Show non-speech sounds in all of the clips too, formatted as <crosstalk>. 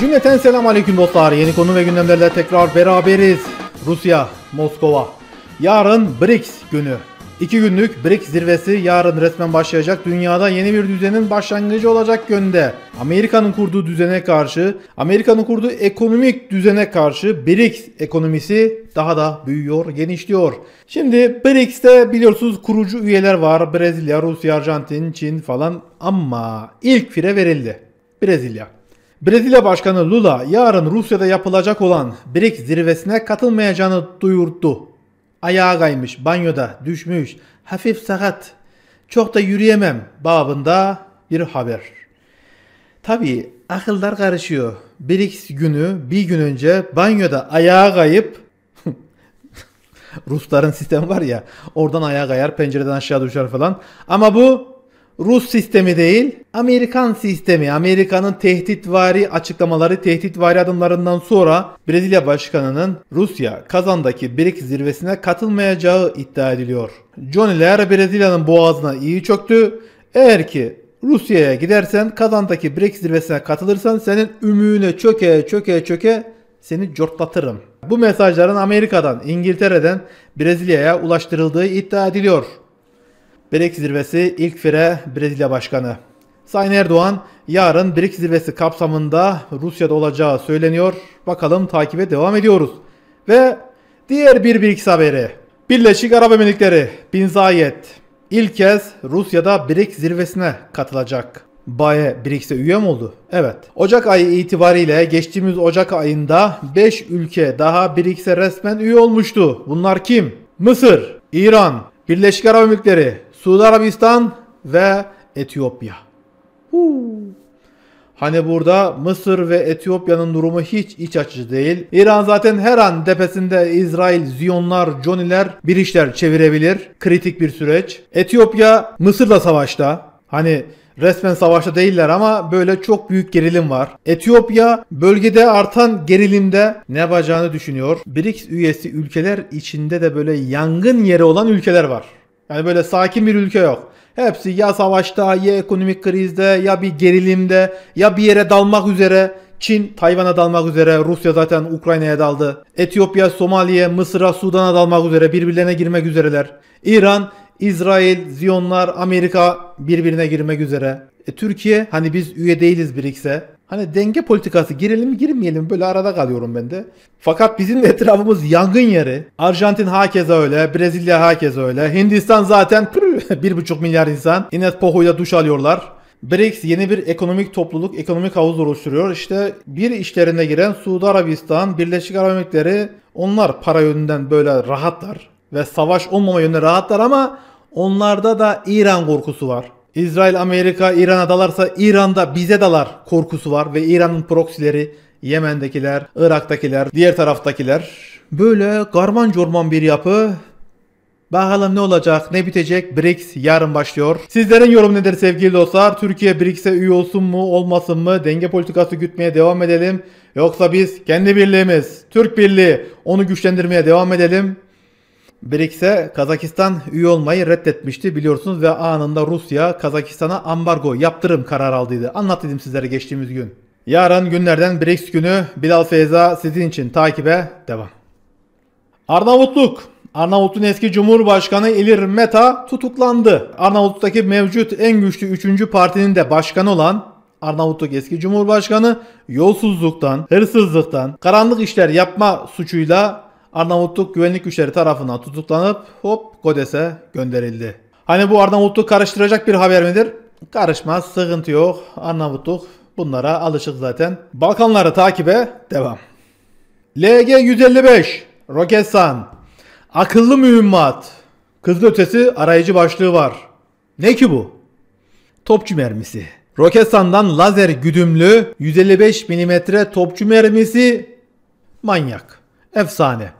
Cümleten selam aleyküm dostlar. Yeni konu ve gündemlerle tekrar beraberiz. Rusya, Moskova. Yarın BRICS günü. İki günlük BRICS zirvesi yarın resmen başlayacak. Dünyada yeni bir düzenin başlangıcı olacak yönde. Amerika'nın kurduğu düzene karşı, Amerika'nın kurduğu ekonomik düzene karşı BRICS ekonomisi daha da büyüyor, genişliyor. Şimdi BRICS'te biliyorsunuz kurucu üyeler var. Brezilya, Rusya, Arjantin, Çin falan ama ilk fire verildi. Brezilya. Brezilya Başkanı Lula yarın Rusya'da yapılacak olan BRICS zirvesine katılmayacağını duyurdu. Ayağa kaymış, banyoda düşmüş, hafif sakat, çok da yürüyemem babında bir haber. Tabi akıllar karışıyor. BRICS günü bir gün önce banyoda ayağa kayıp <laughs> Rusların sistemi var ya oradan ayağa kayar pencereden aşağı düşer falan. Ama bu Rus sistemi değil Amerikan sistemi. Amerika'nın tehditvari açıklamaları tehditvari adımlarından sonra Brezilya Başkanı'nın Rusya Kazan'daki BRICS zirvesine katılmayacağı iddia ediliyor. Johnny'ler Brezilya'nın boğazına iyi çöktü. Eğer ki Rusya'ya gidersen Kazan'daki BRICS zirvesine katılırsan senin ümüğüne çöke çöke çöke seni cortlatırım. Bu mesajların Amerika'dan, İngiltere'den Brezilya'ya ulaştırıldığı iddia ediliyor. BRICS zirvesi ilk fire Brezilya Başkanı. Sayın Erdoğan yarın BRICS zirvesi kapsamında Rusya'da olacağı söyleniyor. Bakalım takibe devam ediyoruz. Ve diğer bir BRICS haberi. Birleşik Arap Emirlikleri, Bin Zayed ilk kez Rusya'da BRICS zirvesine katılacak. Baye BRICS'e üye mi oldu? Evet. Ocak ayı itibariyle geçtiğimiz Ocak ayında 5 ülke daha BRICS'e resmen üye olmuştu. Bunlar kim? Mısır, İran, Birleşik Arap Emirlikleri, Suudi Arabistan ve Etiyopya. Huu. Hani burada Mısır ve Etiyopya'nın durumu hiç iç açıcı değil. İran zaten her an tepesinde İsrail, Ziyonlar, Joniler, bir işler çevirebilir. Kritik bir süreç. Etiyopya Mısır'la savaşta. Hani resmen savaşta değiller ama böyle çok büyük gerilim var. Etiyopya bölgede artan gerilimde ne yapacağını düşünüyor. BRICS üyesi ülkeler içinde de böyle yangın yeri olan ülkeler var. Yani böyle sakin bir ülke yok. Hepsi ya savaşta ya ekonomik krizde ya bir gerilimde ya bir yere dalmak üzere. Çin Tayvan'a dalmak üzere, Rusya zaten Ukrayna'ya daldı. Etiyopya, Somaliye, Mısır'a, Sudan'a dalmak üzere birbirlerine girmek üzereler. İran, İsrail, Ziyonlar, Amerika birbirine girmek üzere. E, Türkiye hani biz üye değiliz BRICS'e. Hani denge politikası girelim mi girmeyelim böyle arada kalıyorum ben de. Fakat bizim etrafımız yangın yeri. Arjantin hakeza öyle, Brezilya hakeza öyle. Hindistan zaten 1,5 <laughs> milyar insan. İnet pohuyla duş alıyorlar. BRICS yeni bir ekonomik topluluk, ekonomik havuz oluşturuyor. İşte bir işlerine giren Suudi Arabistan, Birleşik Arap Emirlikleri onlar para yönünden böyle rahatlar ve savaş olmama yönünde rahatlar ama onlarda da İran korkusu var. İsrail, Amerika, İran'a dalarsa İran'da bize dalar korkusu var ve İran'ın proksileri Yemen'dekiler, Irak'takiler, diğer taraftakiler böyle garman corman bir yapı. Bakalım ne olacak, ne bitecek? BRICS yarın başlıyor. Sizlerin yorum nedir sevgili dostlar? Türkiye BRICS'e üye olsun mu, olmasın mı? Denge politikası gütmeye devam edelim. Yoksa biz kendi birliğimiz, Türk Birliği onu güçlendirmeye devam edelim. BRICS'e Kazakistan üye olmayı reddetmişti biliyorsunuz ve anında Rusya Kazakistan'a ambargo yaptırım kararı aldıydı. Anlattıydım sizlere geçtiğimiz gün. Yarın günlerden BRICS günü Bilal Feyza sizin için takibe devam. Arnavutluk. Arnavutluğun eski Cumhurbaşkanı Ilir Meta tutuklandı. Arnavutluk'taki mevcut en güçlü 3. partinin de başkanı olan Arnavutluk eski Cumhurbaşkanı yolsuzluktan, hırsızlıktan, karanlık işler yapma suçuyla Arnavutluk güvenlik güçleri tarafından tutuklanıp hop Godes'e gönderildi. Hani bu Arnavutluk karıştıracak bir haber midir? Karışmaz, sıkıntı yok. Arnavutluk bunlara alışık zaten. Balkanları takibe devam. LG-155 Roketsan Akıllı mühimmat Kızıl ötesi arayıcı başlığı var. Ne ki bu? Topçu mermisi. Roketsan'dan lazer güdümlü 155 mm topçu mermisi manyak. Efsane.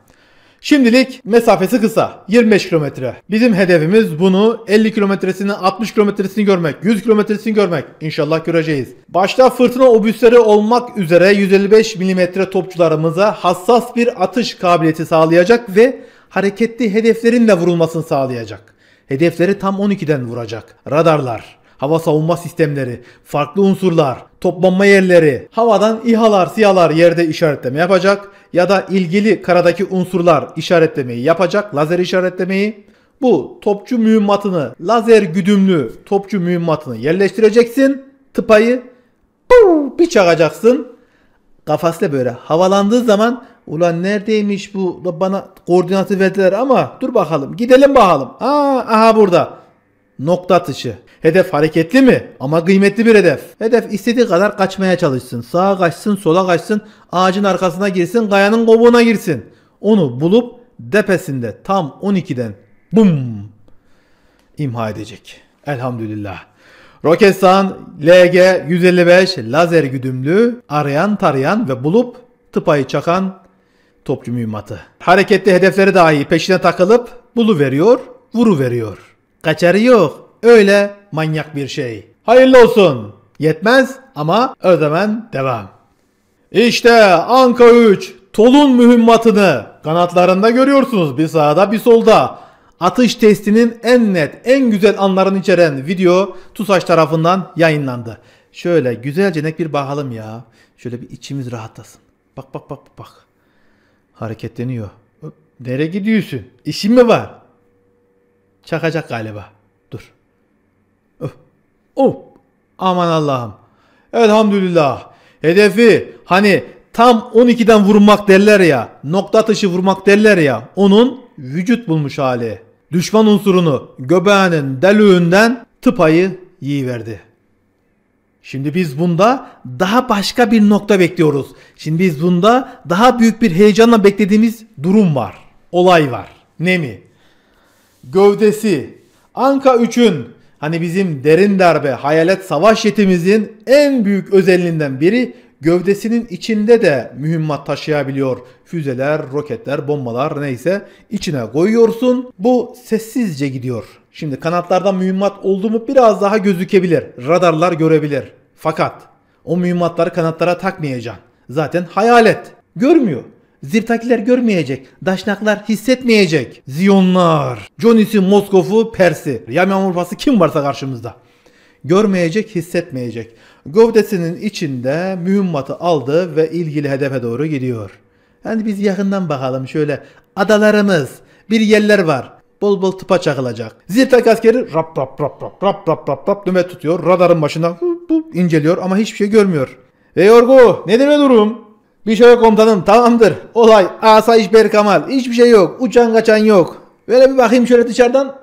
Şimdilik mesafesi kısa 25 kilometre. Bizim hedefimiz bunu 50 kilometresini 60 kilometresini görmek 100 kilometresini görmek inşallah göreceğiz. Başta fırtına obüsleri olmak üzere 155 milimetre topçularımıza hassas bir atış kabiliyeti sağlayacak ve hareketli hedeflerin de vurulmasını sağlayacak. Hedefleri tam 12'den vuracak. Radarlar, hava savunma sistemleri, farklı unsurlar, toplanma yerleri, havadan İHA'lar, SİHA'lar yerde işaretleme yapacak ya da ilgili karadaki unsurlar işaretlemeyi yapacak, lazer işaretlemeyi. Bu topçu mühimmatını, lazer güdümlü topçu mühimmatını yerleştireceksin, tıpayı bir çakacaksın. kafasla böyle havalandığı zaman ulan neredeymiş bu bana koordinatı verdiler ama dur bakalım gidelim bakalım. Aa, aha burada. Nokta atışı. Hedef hareketli mi? Ama kıymetli bir hedef. Hedef istediği kadar kaçmaya çalışsın. Sağa kaçsın, sola kaçsın, ağacın arkasına girsin, kayanın kovuğuna girsin. Onu bulup depesinde tam 12'den bum imha edecek. Elhamdülillah. Roketsan LG-155 lazer güdümlü arayan tarayan ve bulup tıpayı çakan topçu mühimmatı. Hareketli hedefleri dahi peşine takılıp bulu veriyor, vuru veriyor. Kaçarı yok. Öyle manyak bir şey. Hayırlı olsun. Yetmez ama ödemen devam. İşte Anka 3 Tol'un mühimmatını kanatlarında görüyorsunuz bir sağda bir solda. Atış testinin en net en güzel anlarını içeren video TUSAŞ tarafından yayınlandı. Şöyle güzelce net bir bakalım ya. Şöyle bir içimiz rahatlasın. Bak bak bak bak. Hareketleniyor. Nereye gidiyorsun? İşin mi var? Çakacak galiba. Oh aman Allah'ım. Elhamdülillah. Hedefi hani tam 12'den vurmak derler ya, nokta atışı vurmak derler ya, onun vücut bulmuş hali. Düşman unsurunu göbeğinin delüğünden tıpayı yiyiverdi. Şimdi biz bunda daha başka bir nokta bekliyoruz. Şimdi biz bunda daha büyük bir heyecanla beklediğimiz durum var. Olay var. Ne mi? Gövdesi. Anka 3'ün Hani bizim derin darbe hayalet savaş yetimizin en büyük özelliğinden biri gövdesinin içinde de mühimmat taşıyabiliyor. Füzeler, roketler, bombalar neyse içine koyuyorsun. Bu sessizce gidiyor. Şimdi kanatlardan mühimmat oldu mu biraz daha gözükebilir. Radarlar görebilir. Fakat o mühimmatları kanatlara takmayacaksın. Zaten hayalet. Görmüyor. Zirtakiler görmeyecek. Daşnaklar hissetmeyecek. Ziyonlar. Johnny'si, Moskof'u, Pers'i. Yami Avrupası kim varsa karşımızda. Görmeyecek, hissetmeyecek. Gövdesinin içinde mühimmatı aldı ve ilgili hedefe doğru gidiyor. Hani biz yakından bakalım şöyle. Adalarımız, bir yerler var. Bol bol tıpa çakılacak. Zirtak askeri rap rap rap rap rap rap rap rap nöbet tutuyor. Radarın bu inceliyor ama hiçbir şey görmüyor. Ve orgu, nedir ve durum? Bir şey yok komutanım tamamdır. Olay asayiş berkamal. Hiçbir şey yok. Uçan kaçan yok. Böyle bir bakayım şöyle dışarıdan.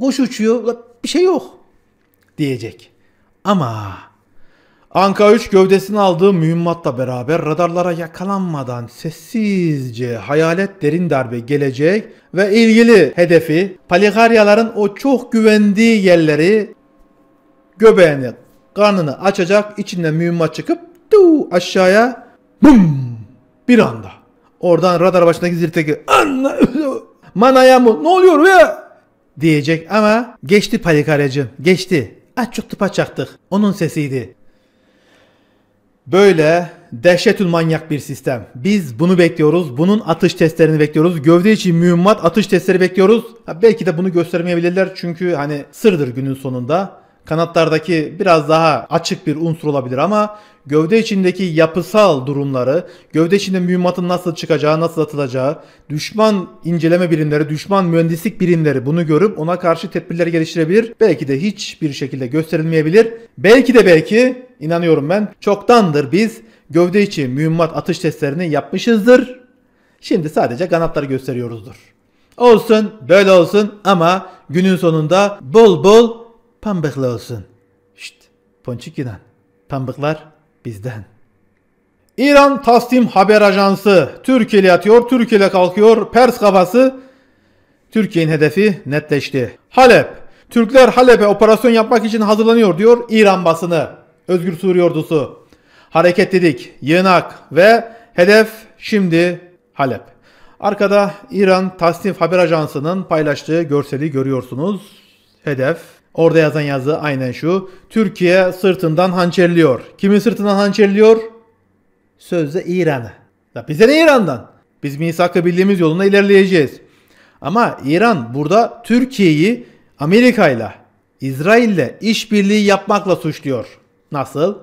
kuş uçuyor. Bir şey yok. Diyecek. Ama Anka 3 gövdesini aldığı mühimmatla beraber radarlara yakalanmadan sessizce hayalet derin darbe gelecek ve ilgili hedefi palikaryaların o çok güvendiği yerleri göbeğini, karnını açacak içinde mühimmat çıkıp tu aşağıya Bum! Bir anda. Oradan radar başındaki zirteki anla <laughs> manaya mı ne oluyor ya diyecek ama geçti panik aracın geçti. Az çok tıpa çaktık. Onun sesiydi. Böyle dehşetül manyak bir sistem. Biz bunu bekliyoruz. Bunun atış testlerini bekliyoruz. Gövde için mühimmat atış testleri bekliyoruz. Ha, belki de bunu göstermeyebilirler çünkü hani sırdır günün sonunda. Kanatlardaki biraz daha açık bir unsur olabilir ama gövde içindeki yapısal durumları, gövde içinde mühimmatın nasıl çıkacağı, nasıl atılacağı, düşman inceleme birimleri, düşman mühendislik birimleri bunu görüp ona karşı tedbirler geliştirebilir. Belki de hiçbir şekilde gösterilmeyebilir. Belki de belki, inanıyorum ben, çoktandır biz gövde içi mühimmat atış testlerini yapmışızdır. Şimdi sadece kanatları gösteriyoruzdur. Olsun, böyle olsun ama günün sonunda bol bol Pambıklı olsun. Şşt, Ponçiki'den. Pambıklar bizden. İran Tasdim Haber Ajansı. Türkiye'yle yatıyor, Türkiye'yle kalkıyor. Pers kafası. Türkiye'nin hedefi netleşti. Halep. Türkler Halep'e operasyon yapmak için hazırlanıyor diyor İran basını. Özgür Suriye ordusu. Hareket dedik, yığınak ve hedef şimdi Halep. Arkada İran Tasnif Haber Ajansı'nın paylaştığı görseli görüyorsunuz. Hedef Orada yazan yazı aynen şu. Türkiye sırtından hançerliyor. Kimin sırtından hançerliyor? Sözde İran'ı. Ya bize ne İran'dan? Biz misakla bildiğimiz yoluna ilerleyeceğiz. Ama İran burada Türkiye'yi Amerika'yla, İsrail'le işbirliği yapmakla suçluyor. Nasıl?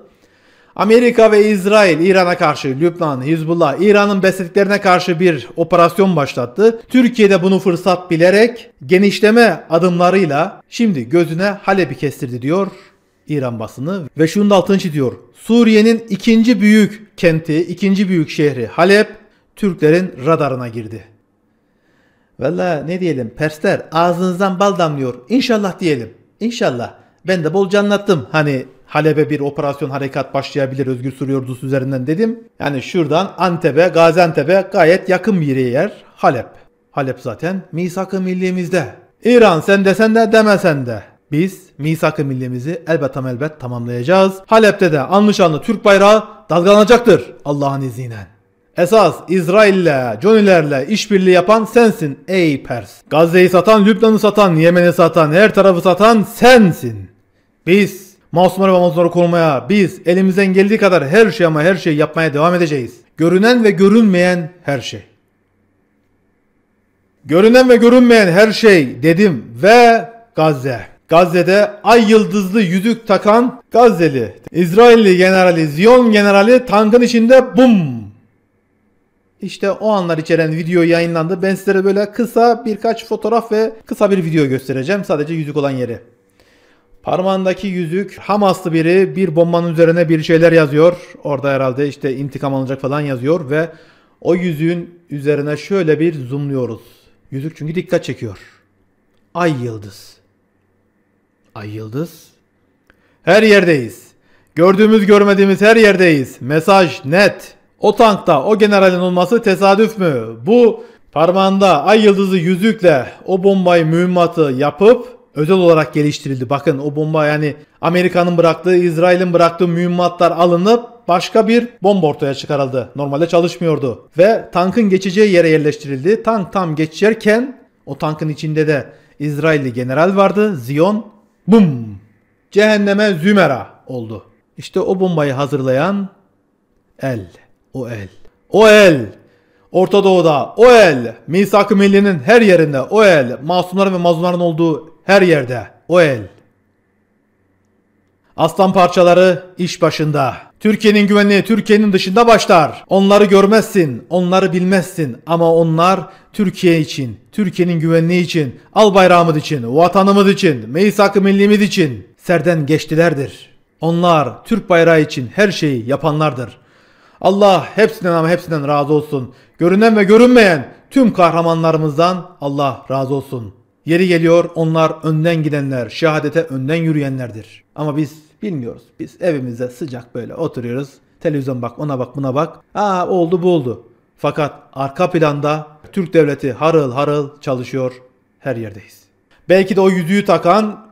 Amerika ve İsrail İran'a karşı Lübnan, Hizbullah, İran'ın beslediklerine karşı bir operasyon başlattı. Türkiye de bunu fırsat bilerek genişleme adımlarıyla şimdi gözüne Halep'i kestirdi diyor İran basını ve şunun da altını çiziyor. Suriye'nin ikinci büyük kenti, ikinci büyük şehri Halep Türklerin radarına girdi. Valla ne diyelim Persler ağzınızdan bal damlıyor. İnşallah diyelim. İnşallah. Ben de bolca anlattım. Hani Halep'e bir operasyon harekat başlayabilir Özgür Suriye ordusu üzerinden dedim. Yani şuradan Antep'e, Gaziantep'e gayet yakın bir yer Halep. Halep zaten misak-ı millimizde. İran sen desen de demesen de. Biz misak-ı millimizi elbet tam elbet tamamlayacağız. Halep'te de anlı Türk bayrağı dalgalanacaktır Allah'ın izniyle. Esas İsrail'le, Johnny'lerle işbirliği yapan sensin ey Pers. Gazze'yi satan, Lübnan'ı satan, Yemen'i satan, her tarafı satan sensin. Biz Masumlara ve masumlara korumaya biz elimizden geldiği kadar her şey ama her şeyi yapmaya devam edeceğiz. Görünen ve görünmeyen her şey. Görünen ve görünmeyen her şey dedim ve Gazze. Gazze'de ay yıldızlı yüzük takan Gazze'li, İsrailli generali, Zion generali tankın içinde bum. İşte o anlar içeren video yayınlandı. Ben sizlere böyle kısa birkaç fotoğraf ve kısa bir video göstereceğim. Sadece yüzük olan yeri. Parmağındaki yüzük Hamaslı biri bir bombanın üzerine bir şeyler yazıyor. Orada herhalde işte intikam alınacak falan yazıyor ve o yüzüğün üzerine şöyle bir zoomluyoruz. Yüzük çünkü dikkat çekiyor. Ay yıldız. Ay yıldız. Her yerdeyiz. Gördüğümüz görmediğimiz her yerdeyiz. Mesaj net. O tankta o generalin olması tesadüf mü? Bu parmağında ay yıldızı yüzükle o bombayı mühimmatı yapıp özel olarak geliştirildi. Bakın o bomba yani Amerika'nın bıraktığı, İsrail'in bıraktığı mühimmatlar alınıp başka bir bomba ortaya çıkarıldı. Normalde çalışmıyordu. Ve tankın geçeceği yere yerleştirildi. Tank tam geçerken o tankın içinde de İsrailli general vardı. Zion bum cehenneme zümera oldu. İşte o bombayı hazırlayan el. O el. O el. Orta Doğu'da o el. Misak-ı Milli'nin her yerinde o el. Masumların ve mazlumların olduğu her yerde o el. Aslan parçaları iş başında. Türkiye'nin güvenliği Türkiye'nin dışında başlar. Onları görmezsin, onları bilmezsin ama onlar Türkiye için, Türkiye'nin güvenliği için, al bayrağımız için, vatanımız için, meysak millimiz için serden geçtilerdir. Onlar Türk bayrağı için her şeyi yapanlardır. Allah hepsinden ama hepsinden razı olsun. Görünen ve görünmeyen tüm kahramanlarımızdan Allah razı olsun.'' Yeri geliyor onlar önden gidenler, şehadete önden yürüyenlerdir. Ama biz bilmiyoruz. Biz evimizde sıcak böyle oturuyoruz. Televizyon bak, ona bak, buna bak. Aa oldu bu oldu. Fakat arka planda Türk devleti harıl harıl çalışıyor. Her yerdeyiz. Belki de o yüzüğü takan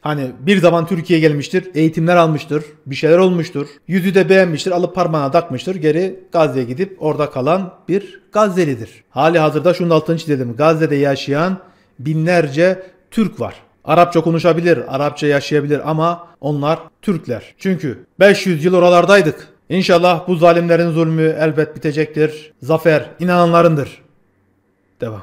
hani bir zaman Türkiye'ye gelmiştir, eğitimler almıştır, bir şeyler olmuştur. Yüzüğü de beğenmiştir, alıp parmağına takmıştır. Geri Gazze'ye gidip orada kalan bir Gazze'lidir. Hali hazırda şunun altını çizelim. Gazze'de yaşayan binlerce Türk var. Arapça konuşabilir, Arapça yaşayabilir ama onlar Türkler. Çünkü 500 yıl oralardaydık. İnşallah bu zalimlerin zulmü elbet bitecektir. Zafer inananlarındır. Devam.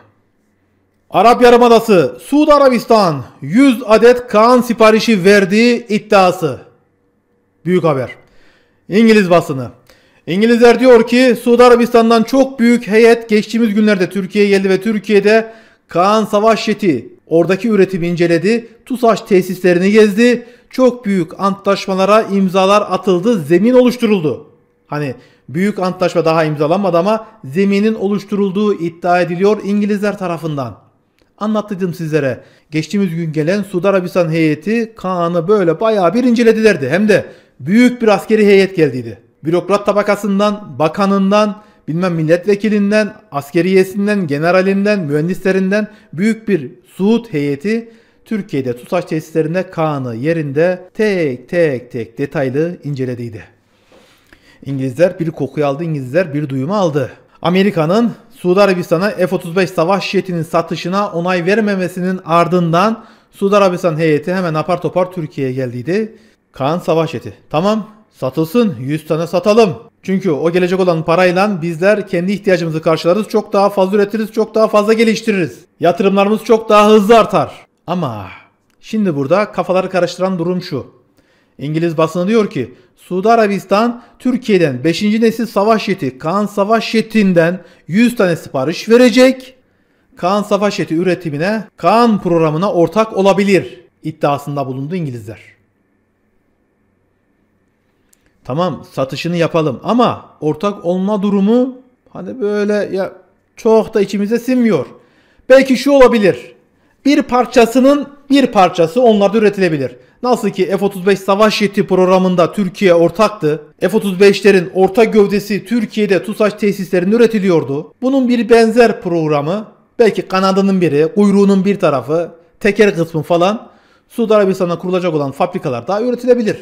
Arap Yarımadası, Suudi Arabistan 100 adet Kaan siparişi verdiği iddiası. Büyük haber. İngiliz basını. İngilizler diyor ki Suudi Arabistan'dan çok büyük heyet geçtiğimiz günlerde Türkiye'ye geldi ve Türkiye'de Kaan Savaş Yeti oradaki üretimi inceledi, TUSAŞ tesislerini gezdi, çok büyük antlaşmalara imzalar atıldı, zemin oluşturuldu. Hani büyük antlaşma daha imzalanmadı ama zeminin oluşturulduğu iddia ediliyor İngilizler tarafından. Anlattıydım sizlere. Geçtiğimiz gün gelen Suudi Arabistan heyeti Kaan'ı böyle bayağı bir inceledilerdi. Hem de büyük bir askeri heyet geldiydi. Bürokrat tabakasından, bakanından, bilmem milletvekilinden, askeriyesinden, generalinden, mühendislerinden büyük bir Suud heyeti Türkiye'de TUSAŞ tesislerinde Kaan'ı yerinde tek tek tek detaylı incelediydi. İngilizler bir kokuyu aldı, İngilizler bir duyumu aldı. Amerika'nın Suudi Arabistan'a F-35 savaş jetinin satışına onay vermemesinin ardından Suudi Arabistan heyeti hemen apar topar Türkiye'ye geldiydi. Kaan savaş jeti. Tamam Satılsın 100 tane satalım. Çünkü o gelecek olan parayla bizler kendi ihtiyacımızı karşılarız, çok daha fazla üretiriz, çok daha fazla geliştiririz. Yatırımlarımız çok daha hızlı artar. Ama şimdi burada kafaları karıştıran durum şu. İngiliz basını diyor ki Suudi Arabistan Türkiye'den 5. nesil savaş yeti Kaan savaş jetinden 100 tane sipariş verecek. Kaan savaş yeti üretimine Kaan programına ortak olabilir iddiasında bulundu İngilizler. Tamam satışını yapalım ama ortak olma durumu hani böyle ya çok da içimize sinmiyor. Belki şu olabilir. Bir parçasının bir parçası onlarda üretilebilir. Nasıl ki F-35 savaş jeti programında Türkiye ortaktı. F-35'lerin orta gövdesi Türkiye'de TUSAŞ tesislerinde üretiliyordu. Bunun bir benzer programı belki kanadının biri, kuyruğunun bir tarafı, teker kısmı falan Suudi Arabistan'da kurulacak olan fabrikalarda üretilebilir.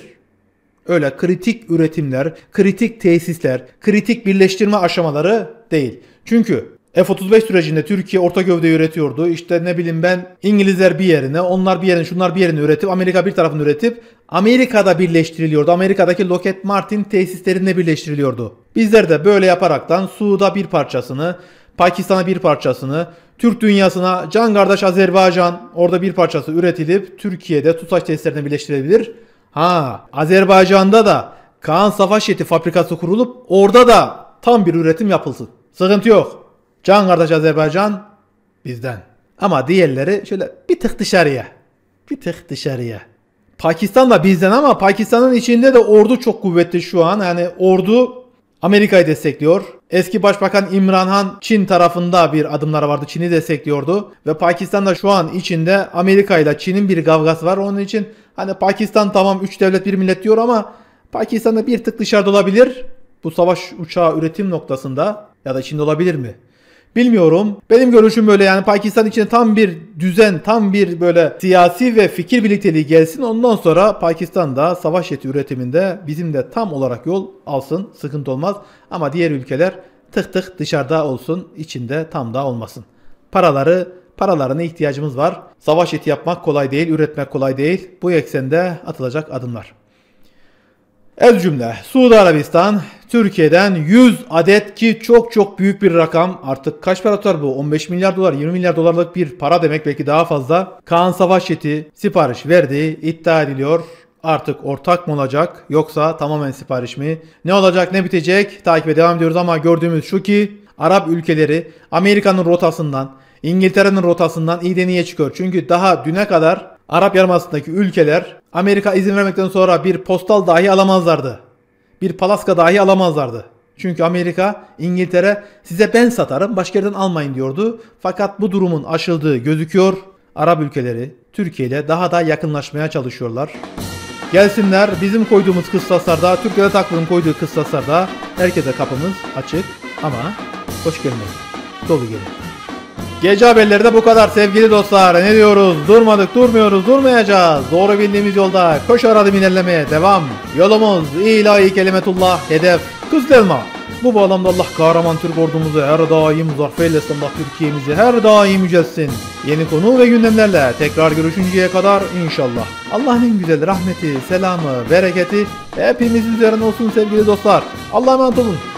Öyle kritik üretimler, kritik tesisler, kritik birleştirme aşamaları değil. Çünkü F-35 sürecinde Türkiye orta gövde üretiyordu. İşte ne bileyim ben İngilizler bir yerine, onlar bir yerine, şunlar bir yerine üretip Amerika bir tarafını üretip Amerika'da birleştiriliyordu. Amerika'daki Lockheed Martin tesislerinde birleştiriliyordu. Bizler de böyle yaparaktan Suud'a bir parçasını, Pakistan'a bir parçasını, Türk dünyasına can kardeş Azerbaycan orada bir parçası üretilip Türkiye'de TUSAŞ tesislerine birleştirebilir. Ha, Azerbaycan'da da Kaan Savaş Yeti fabrikası kurulup orada da tam bir üretim yapılsın. Sıkıntı yok. Can kardeş Azerbaycan bizden. Ama diğerleri şöyle bir tık dışarıya. Bir tık dışarıya. Pakistan da bizden ama Pakistan'ın içinde de ordu çok kuvvetli şu an. Yani ordu Amerika'yı destekliyor. Eski Başbakan İmran Han Çin tarafında bir adımları vardı. Çin'i destekliyordu. Ve Pakistan'da şu an içinde Amerika ile Çin'in bir kavgası var. Onun için Hani Pakistan tamam 3 devlet 1 millet diyor ama Pakistan'da bir tık dışarıda olabilir. Bu savaş uçağı üretim noktasında ya da içinde olabilir mi? Bilmiyorum. Benim görüşüm böyle yani Pakistan içinde tam bir düzen, tam bir böyle siyasi ve fikir birlikteliği gelsin. Ondan sonra Pakistan'da savaş eti üretiminde bizim de tam olarak yol alsın. Sıkıntı olmaz. Ama diğer ülkeler tık tık dışarıda olsun. içinde tam da olmasın. Paraları Paralarına ihtiyacımız var. Savaş eti yapmak kolay değil, üretmek kolay değil. Bu eksende atılacak adımlar. Ez cümle Suudi Arabistan Türkiye'den 100 adet ki çok çok büyük bir rakam artık kaç para tutar bu 15 milyar dolar 20 milyar dolarlık bir para demek belki daha fazla Kaan Savaş Yeti sipariş verdiği iddia ediliyor artık ortak mı olacak yoksa tamamen sipariş mi ne olacak ne bitecek takibe devam ediyoruz ama gördüğümüz şu ki Arap ülkeleri Amerika'nın rotasından İngiltere'nin rotasından iyi deneye çıkıyor? Çünkü daha düne kadar Arap Yarımadası'ndaki ülkeler Amerika izin vermekten sonra bir postal dahi alamazlardı. Bir palaska dahi alamazlardı. Çünkü Amerika, İngiltere size ben satarım başka yerden almayın diyordu. Fakat bu durumun aşıldığı gözüküyor. Arap ülkeleri Türkiye ile daha da yakınlaşmaya çalışıyorlar. Gelsinler bizim koyduğumuz kıstaslarda, Türkiye'de takvim koyduğu kıstaslarda herkese kapımız açık ama hoş gelmeyin. Dolu gelin. Gece haberleri de bu kadar sevgili dostlar. Ne diyoruz? Durmadık, durmuyoruz, durmayacağız. Doğru bildiğimiz yolda koşar adım ilerlemeye devam. Yolumuz ilahi kelimetullah hedef. Kız Delma. Bu bağlamda Allah kahraman Türk ordumuzu her daim zarf eylesin. Türkiye'mizi her daim mücessin. Yeni konu ve gündemlerle tekrar görüşünceye kadar inşallah. Allah'ın en güzel rahmeti, selamı, bereketi hepimiz üzerine olsun sevgili dostlar. Allah'a emanet olun.